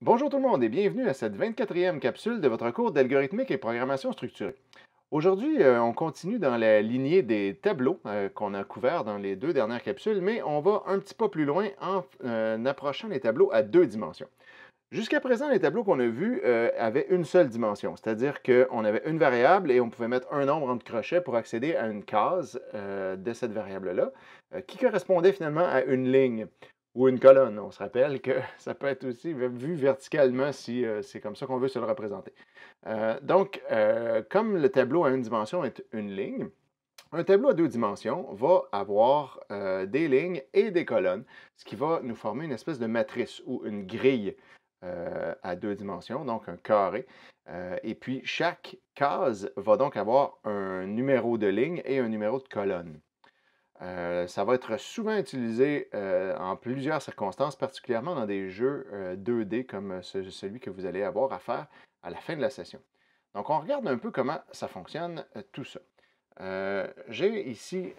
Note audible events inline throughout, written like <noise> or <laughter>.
Bonjour tout le monde et bienvenue à cette 24e capsule de votre cours d'algorithmique et programmation structurée. Aujourd'hui, euh, on continue dans la lignée des tableaux euh, qu'on a couverts dans les deux dernières capsules, mais on va un petit pas plus loin en euh, approchant les tableaux à deux dimensions. Jusqu'à présent, les tableaux qu'on a vus avaient une seule dimension, c'est-à-dire qu'on avait une variable et on pouvait mettre un nombre entre crochets pour accéder à une case de cette variable-là, qui correspondait finalement à une ligne ou une colonne. On se rappelle que <laughs> ça peut être aussi vu verticalement si euh, c'est comme ça qu'on veut se le représenter. Euh, donc, euh, comme le tableau à une dimension est une ligne, un tableau à deux dimensions va avoir des lignes et des colonnes, ce qui va nous former une espèce de matrice ou une grille à deux dimensions, donc un carré. et puis, chaque case va donc avoir un numéro de ligne et un numéro de colonne. Euh, ça va être souvent utilisé euh, en plusieurs circonstances, particulièrement dans des jeux 2D euh, comme celui que vous allez avoir à faire à la fin de la session. Donc, on regarde un peu comment ça fonctionne tout ça. J'ai ici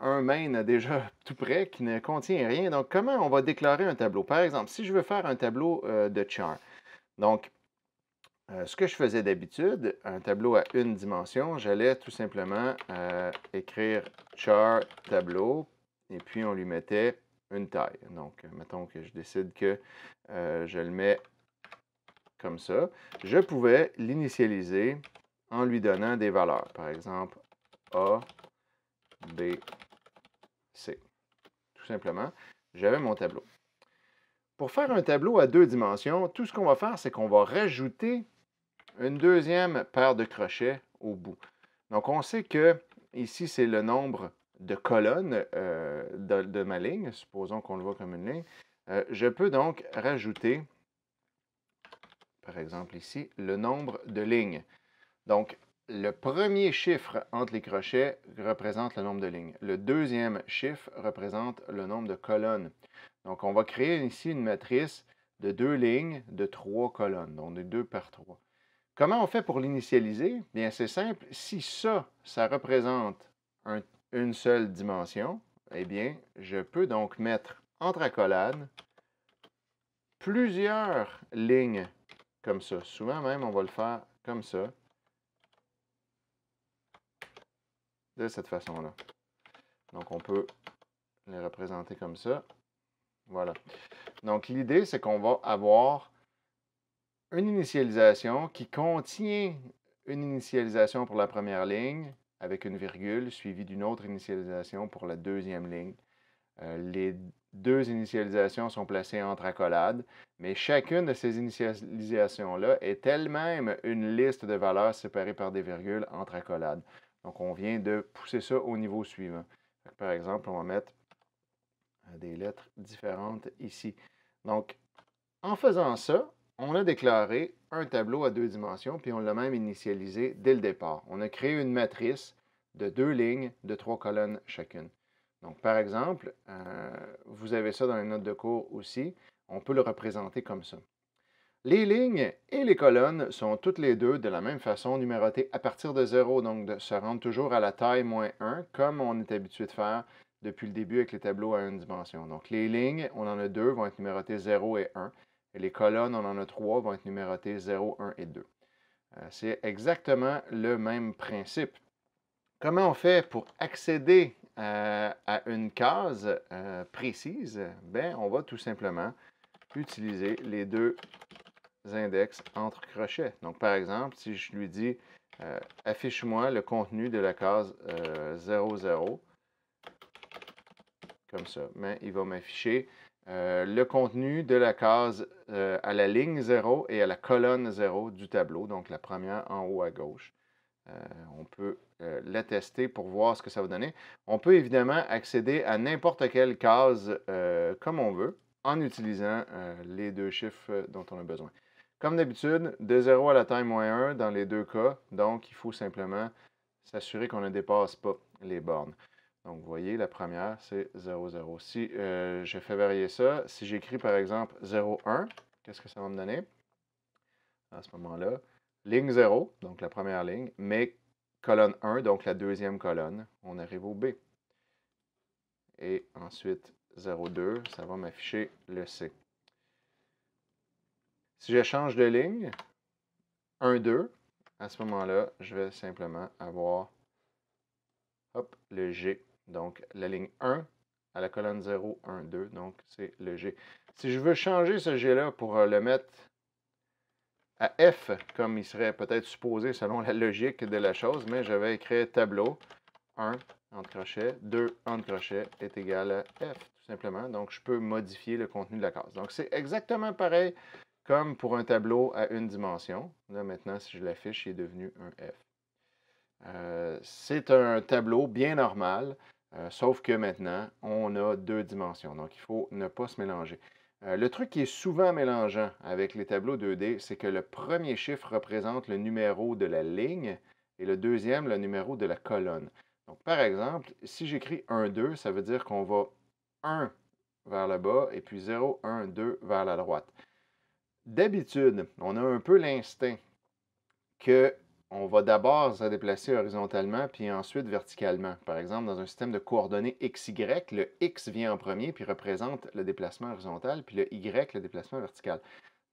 un main <laughs> déjà tout prêt qui ne contient rien. Donc, comment on va déclarer un tableau? Par exemple, si je veux faire un tableau de char, donc euh, ce que je faisais d'habitude, un tableau à une dimension, j'allais tout simplement euh, écrire char tableau et puis on lui mettait une taille. Donc, euh, mettons que je décide que je le mets comme ça. Je pouvais l'initialiser en lui donnant des valeurs. Par exemple, A, B, C. Tout simplement, j'avais mon tableau. Pour faire un tableau à deux dimensions, tout ce qu'on va faire, c'est qu'on va rajouter une deuxième paire de crochets au bout. Donc on sait que ici c'est le nombre de colonnes euh, de, ma ligne, supposons qu'on le voit comme une ligne. Euh, je peux donc rajouter, par exemple ici, le nombre de lignes. Donc le premier chiffre entre les crochets représente le nombre de lignes. Le deuxième chiffre représente le nombre de colonnes. Donc on va créer ici une matrice de deux lignes de trois colonnes, donc de deux par trois. Comment on fait pour l'initialiser? Bien, c'est simple. Si ça, ça représente une seule dimension, eh bien, je peux donc mettre entre accolades plusieurs lignes comme ça. Souvent même, on va le faire comme ça. De cette façon-là. Donc, on peut les représenter comme ça. Voilà. Donc, l'idée, c'est qu'on va avoir une initialisation qui contient une initialisation pour la première ligne avec une virgule suivie d'une autre initialisation pour la deuxième ligne. Euh, les deux initialisations sont placées entre accolades, mais chacune de ces initialisations-là est elle-même une liste de valeurs séparées par des virgules entre accolades. Donc, on vient de pousser ça au niveau suivant. Par exemple, on va mettre euh, des lettres différentes ici. Donc, en faisant ça, on a déclaré un tableau à deux dimensions, puis on l'a même initialisé dès le départ. On a créé une matrice de deux lignes de trois colonnes chacune. Donc, par exemple, euh, vous avez ça dans les notes de cours aussi. On peut le représenter comme ça. Les lignes et les colonnes sont toutes les deux de la même façon numérotées à partir de 0, donc de se rendre toujours à la taille moins 1, comme on est habitué de faire depuis le début avec les tableaux à une dimension. Donc les lignes, on en a deux, vont être numérotées 0 et 1 les colonnes, on en a trois, vont être numérotées 0, 1 et 2. Euh, c'est exactement le même principe. Comment on fait pour accéder euh, à, une case euh, précise? Ben, on va tout simplement utiliser les deux index entre crochets. Donc, par exemple, si je lui dis affiche-moi le contenu de la case euh, 0, comme ça, ben, il va m'afficher le contenu de la case euh, à la ligne 0 et à la colonne 0 du tableau, donc la première en haut à gauche. Euh, on peut euh, la tester pour voir ce que ça va donner. On peut évidemment accéder à n'importe quelle case comme on veut en utilisant les deux chiffres dont on a besoin. Comme d'habitude, de 0 à la taille moins 1 dans les deux cas, donc il faut simplement s'assurer qu'on ne dépasse pas les bornes. Donc, vous voyez, la première, c'est 0, 0. Si euh, je fais varier ça, si j'écris par exemple 0, 1, qu'est-ce que ça va me donner? À ce moment-là, ligne 0, donc la première ligne, mais colonne 1, donc la deuxième colonne, on arrive au B. Et ensuite, 0, 2, ça va m'afficher le C. Si je change de ligne, 1, 2, à ce moment-là, je vais simplement avoir le G donc, la ligne 1 à la colonne 0, 1, 2. Donc, c'est le G. Si je veux changer ce G-là pour euh, le mettre à F, comme il serait peut-être supposé selon la logique de la chose, mais j'avais vais tableau 1 entre crochets, 2 entre crochets est égal à F, tout simplement. Donc, je peux modifier le contenu de la case. Donc, c'est exactement pareil comme pour un tableau à une dimension. Là, maintenant, si je l'affiche, il est devenu un F. Euh, c'est un tableau bien normal. Euh, sauf que maintenant, on a deux dimensions. Donc, il faut ne pas se mélanger. Euh, le truc qui est souvent mélangeant avec les tableaux 2D, c'est que le premier chiffre représente le numéro de la ligne et le deuxième, le numéro de la colonne. Donc, par exemple, si j'écris 1, 2, ça veut dire qu'on va 1 vers le bas et puis 0, 1, 2 vers la droite. D'habitude, on a un peu l'instinct que on va d'abord se déplacer horizontalement, puis ensuite verticalement. Par exemple, dans un système de coordonnées XY, le X vient en premier, puis représente le déplacement horizontal, puis le Y, le déplacement vertical.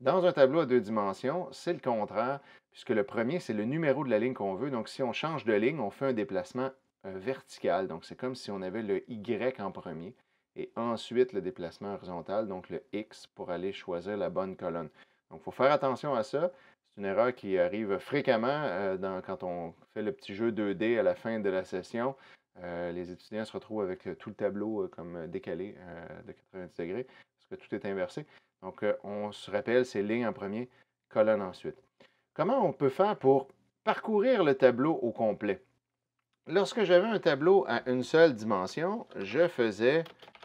Dans un tableau à deux dimensions, c'est le contraire, puisque le premier, c'est le numéro de la ligne qu'on veut. Donc, si on change de ligne, on fait un déplacement euh, vertical. Donc, c'est comme si on avait le Y en premier et ensuite le déplacement horizontal, donc le X, pour aller choisir la bonne colonne. Donc, il faut faire attention à ça. C'est une erreur qui arrive fréquemment euh, quand on fait le petit jeu 2D à la fin de la session. Euh, les étudiants se retrouvent avec euh, tout le tableau comme décalé de 90 degrés parce que tout est inversé. Donc, on se rappelle ces lignes en premier, colonne ensuite. Comment on peut faire pour parcourir le tableau au complet? Lorsque j'avais un tableau à une seule dimension, je faisais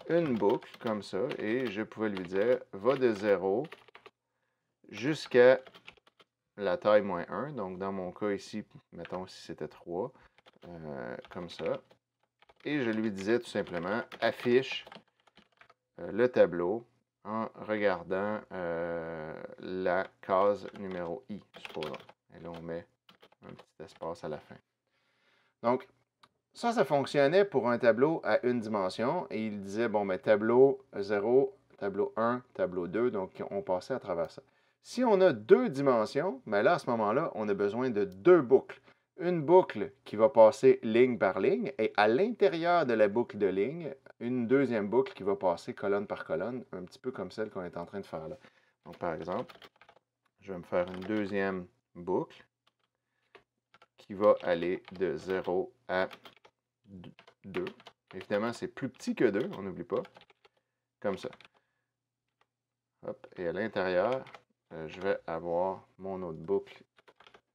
une boucle comme ça et je pouvais lui dire va de 0 jusqu'à la taille moins 1. Donc dans mon cas ici, mettons si c'était 3, euh, comme ça. Et je lui disais tout simplement affiche euh, le tableau en regardant euh, la case numéro I, supposons. Et là, on met un petit espace à la fin. Donc, ça, ça fonctionnait pour un tableau à une dimension. Et il disait, bon, mais ben, tableau 0, tableau 1, tableau 2. Donc, on passait à travers ça. Si on a deux dimensions, mais ben là, à ce moment-là, on a besoin de deux boucles. Une boucle qui va passer ligne par ligne et à l'intérieur de la boucle de ligne, une deuxième boucle qui va passer colonne par colonne, un petit peu comme celle qu'on est en train de faire là. Donc, par exemple, je vais me faire une deuxième boucle qui va aller de 0 à 2. Évidemment, c'est plus petit que 2, on n'oublie pas. Comme ça. Hop, et à l'intérieur, euh, je vais avoir mon autre boucle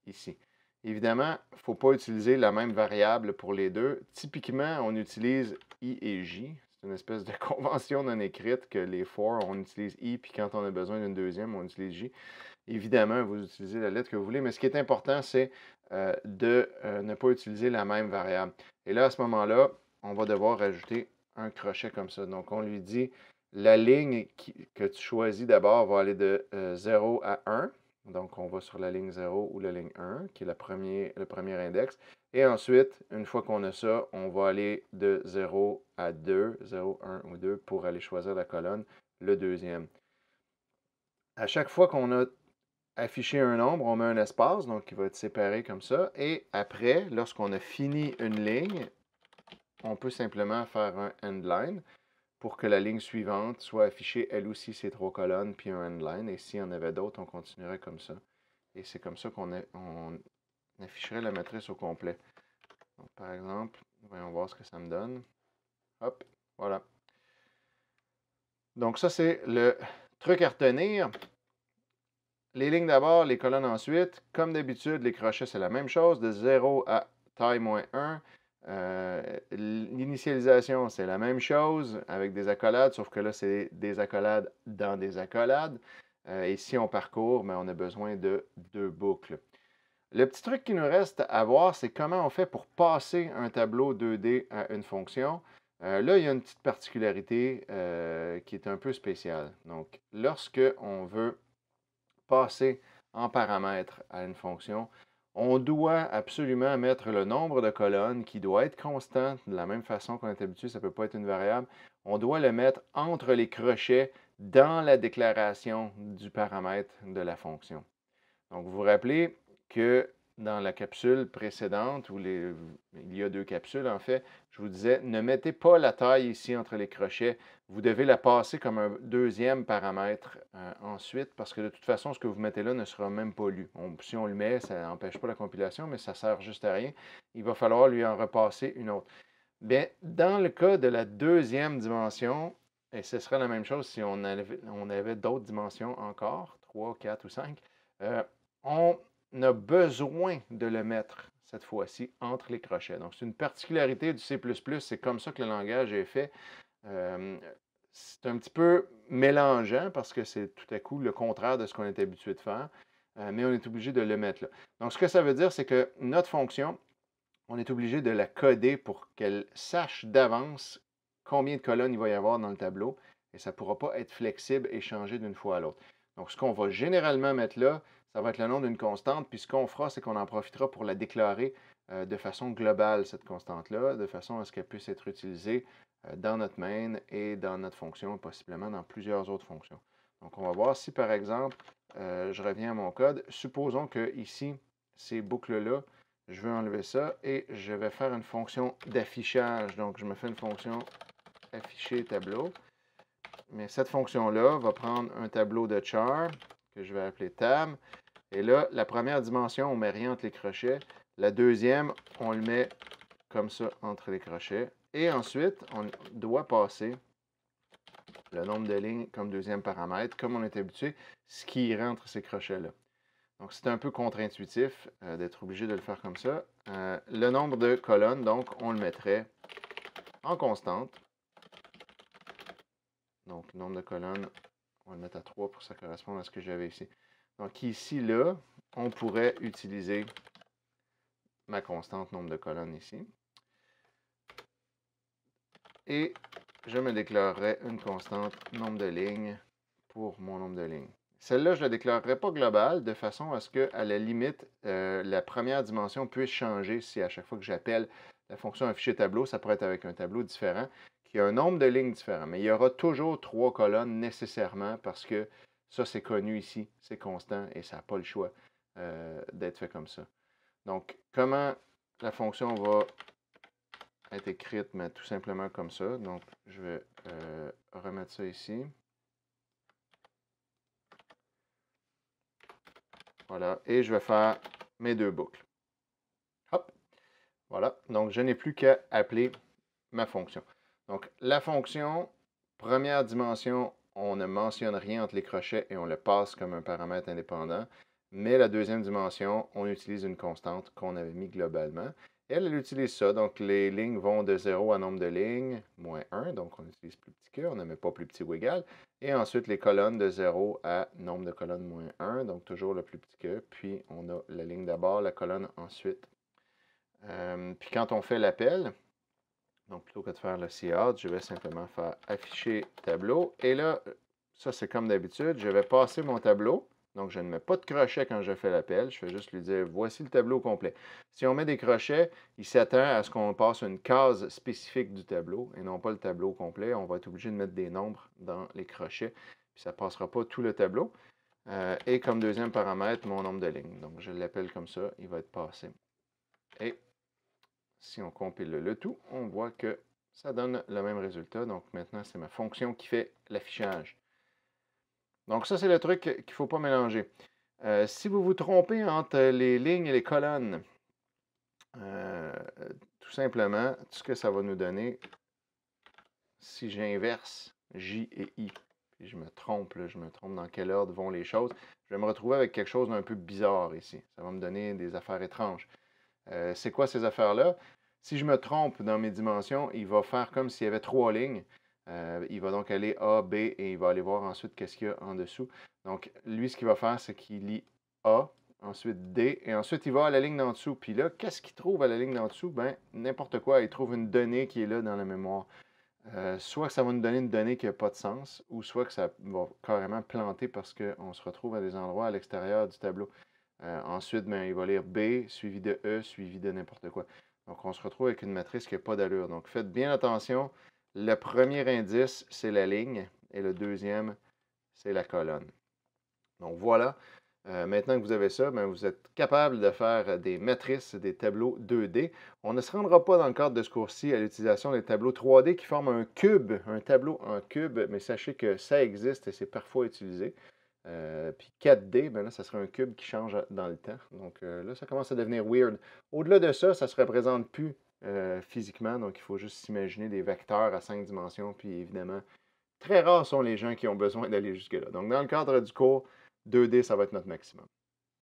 ici. Évidemment, il ne faut pas utiliser la même variable pour les deux. Typiquement, on utilise I et J. C'est une espèce de <laughs> convention non écrite que les for, on utilise I, puis quand on a besoin d'une deuxième, on utilise J. Évidemment, vous utilisez la lettre que vous voulez, mais ce qui est important, c'est euh, de euh, ne pas utiliser la même variable. Et là, à ce moment-là, on va devoir rajouter un crochet comme ça. Donc, on lui dit la ligne que tu choisis d'abord va aller de 0 euh, à 1. Donc, on va sur la ligne 0 ou la ligne 1, qui est le premier, le premier index. Et ensuite, une fois qu'on a ça, on va aller de 0 à 2, 0, 1 ou 2, pour aller choisir la colonne, le deuxième. À chaque fois qu'on a affiché un nombre, on met un espace, donc qui va être séparé comme ça. Et après, lorsqu'on a fini une ligne, on peut simplement faire un end line pour que la ligne suivante soit affichée, elle aussi, ses trois colonnes, puis un endline. Et s'il y en avait d'autres, on continuerait comme ça. Et c'est comme ça qu'on afficherait la matrice au complet. par exemple, voyons voir ce que ça me donne. Hop, voilà. Donc ça, c'est le truc à retenir. Les lignes d'abord, les colonnes ensuite. Comme d'habitude, les crochets, c'est la même chose, de 0 à taille moins 1. Euh, l'initialisation, c'est la même chose avec des accolades, sauf que là, c'est des accolades dans des accolades. Euh, et si on parcourt, mais ben, on a besoin de deux boucles. Le petit truc qui nous reste à voir, c'est comment on fait pour passer un tableau 2D à une fonction. Euh, là, il y a une petite particularité qui est un peu spéciale. Donc, lorsque on veut passer en paramètre à une fonction, on doit absolument mettre le nombre de colonnes qui doit être constant, de la même façon qu'on est habitué, ça ne peut pas être une variable. On doit le mettre entre les crochets dans la déclaration du paramètre de la fonction. Donc, vous vous rappelez que dans la capsule précédente, où il y a deux capsules en fait, je vous disais, ne mettez pas la taille ici entre les crochets. Vous devez la passer comme un deuxième paramètre euh, ensuite, parce que de toute façon, ce que vous mettez là ne sera même pas lu. si on le met, ça n'empêche pas la compilation, mais ça ne sert juste à rien. Il va falloir lui en repasser une autre. Bien, dans le cas de la deuxième dimension, et ce serait la même chose si on avait, d'autres dimensions encore, 3, 4 ou 5, euh, on, n'a besoin de le mettre cette fois-ci entre les crochets. Donc, c'est une particularité du C++, c'est comme ça que le langage est fait. Euh, c'est un petit peu mélangeant parce que c'est tout à coup le contraire de ce qu'on est habitué de faire, euh, mais on est obligé de le mettre là. Donc, ce que ça veut dire, c'est que notre fonction, on est obligé de la coder pour qu'elle sache d'avance combien de colonnes il va y avoir dans le tableau et ça ne pourra pas être flexible et changer d'une fois à l'autre. Donc, ce qu'on va généralement mettre là, ça va être le nom d'une constante. Puis ce qu'on fera, c'est qu'on en profitera pour la déclarer euh, de façon globale, cette constante-là, de façon à ce qu'elle puisse être utilisée euh, dans notre main et dans notre fonction, et possiblement dans plusieurs autres fonctions. Donc, on va voir si, par exemple, euh, je reviens à mon code. Supposons que ici, ces boucles-là, je veux enlever ça et je vais faire une fonction d'affichage. Donc, je me fais une fonction afficher tableau. Mais cette fonction-là va prendre un tableau de char que je vais appeler tab et là, la première dimension, on met rien entre les crochets. La deuxième, on le met comme ça entre les crochets. Et ensuite, on doit passer le nombre de lignes comme deuxième paramètre, comme on est habitué, ce qui rentre ces crochets-là. Donc, c'est un peu contre-intuitif euh, d'être obligé de le faire comme ça. Euh, le nombre de colonnes, donc, on le mettrait en constante. Donc, le nombre de colonnes, on va le mettre à 3 pour que ça corresponde à ce que j'avais ici. Donc ici, là, on pourrait utiliser ma constante nombre de colonnes ici. Et je me déclarerai une constante nombre de lignes pour mon nombre de lignes. Celle-là, je ne la déclarerai pas globale de façon à ce que, à la limite, euh, la première dimension puisse changer si à chaque fois que j'appelle la fonction un fichier tableau, ça pourrait être avec un tableau différent qui a un nombre de lignes différent. Mais il y aura toujours trois colonnes nécessairement parce que ça, c'est connu ici, c'est constant et ça n'a pas le choix euh, d'être fait comme ça. Donc, comment la fonction va être écrite, mais tout simplement comme ça. Donc, je vais euh, remettre ça ici. Voilà, et je vais faire mes deux boucles. Hop, voilà. Donc, je n'ai plus qu'à appeler ma fonction. Donc, la fonction, première dimension, on ne mentionne rien entre les crochets et on le passe comme un paramètre indépendant. Mais la deuxième dimension, on utilise une constante qu'on avait mis globalement. Elle, elle utilise ça. Donc, les lignes vont de 0 à nombre de lignes, moins 1. Donc, on utilise plus petit que, on ne met pas plus petit ou égal. Et ensuite, les colonnes de 0 à nombre de colonnes moins 1. Donc, toujours le plus petit que. Puis, on a la ligne d'abord, la colonne ensuite. Euh, puis, quand on fait l'appel, donc, plutôt que de faire le CIAD, je vais simplement faire afficher tableau. Et là, ça, c'est comme d'habitude. Je vais passer mon tableau. Donc, je ne mets pas de crochet quand je fais l'appel. Je vais juste lui dire, voici le tableau complet. Si on met des crochets, il s'attend à ce qu'on passe une case spécifique du tableau et non pas le tableau complet. On va être obligé de mettre des nombres dans les crochets. Puis ça ne passera pas tout le tableau. Euh, et comme deuxième paramètre, mon nombre de lignes. Donc, je l'appelle comme ça. Il va être passé. Et si on compile le tout, on voit que ça donne le même résultat. Donc maintenant, c'est ma fonction qui fait l'affichage. Donc ça, c'est le truc qu'il ne faut pas mélanger. Euh, si vous vous trompez entre les lignes et les colonnes, euh, tout simplement, tout ce que ça va nous donner, si j'inverse J et I, puis je me trompe, je me trompe dans quel ordre vont les choses, je vais me retrouver avec quelque chose d'un peu bizarre ici. Ça va me donner des affaires étranges. Euh, c'est quoi ces affaires-là? Si je me trompe dans mes dimensions, il va faire comme s'il y avait trois lignes. Euh, il va donc aller A, B et il va aller voir ensuite qu'est-ce qu'il y a en dessous. Donc, lui, ce qu'il va faire, c'est qu'il lit A, ensuite D, et ensuite il va à la ligne d'en dessous. Puis là, qu'est-ce qu'il trouve à la ligne d'en dessous? Ben, n'importe quoi. Il trouve une donnée qui est là dans la mémoire. Euh, soit que ça va nous donner une donnée qui n'a pas de sens, ou soit que ça va carrément planter parce qu'on se retrouve à des endroits à l'extérieur du tableau. Euh, ensuite, ben, il va lire B, suivi de E, suivi de n'importe quoi. Donc, on se retrouve avec une matrice qui n'a pas d'allure. Donc, faites bien attention. Le premier indice, c'est la ligne, et le deuxième, c'est la colonne. Donc, voilà. Euh, maintenant que vous avez ça, ben, vous êtes capable de faire des matrices, des tableaux 2D. On ne se rendra pas dans le cadre de ce cours-ci à l'utilisation des tableaux 3D qui forment un cube, un tableau en cube, mais sachez que ça existe et c'est parfois utilisé. Euh, puis 4D, ben là, ça serait un cube qui change dans le temps. Donc euh, là, ça commence à devenir weird. Au-delà de ça, ça ne se représente plus euh, physiquement. Donc il faut juste s'imaginer des vecteurs à cinq dimensions. Puis évidemment, très rares sont les gens qui ont besoin d'aller jusque-là. Donc dans le cadre du cours, 2D, ça va être notre maximum.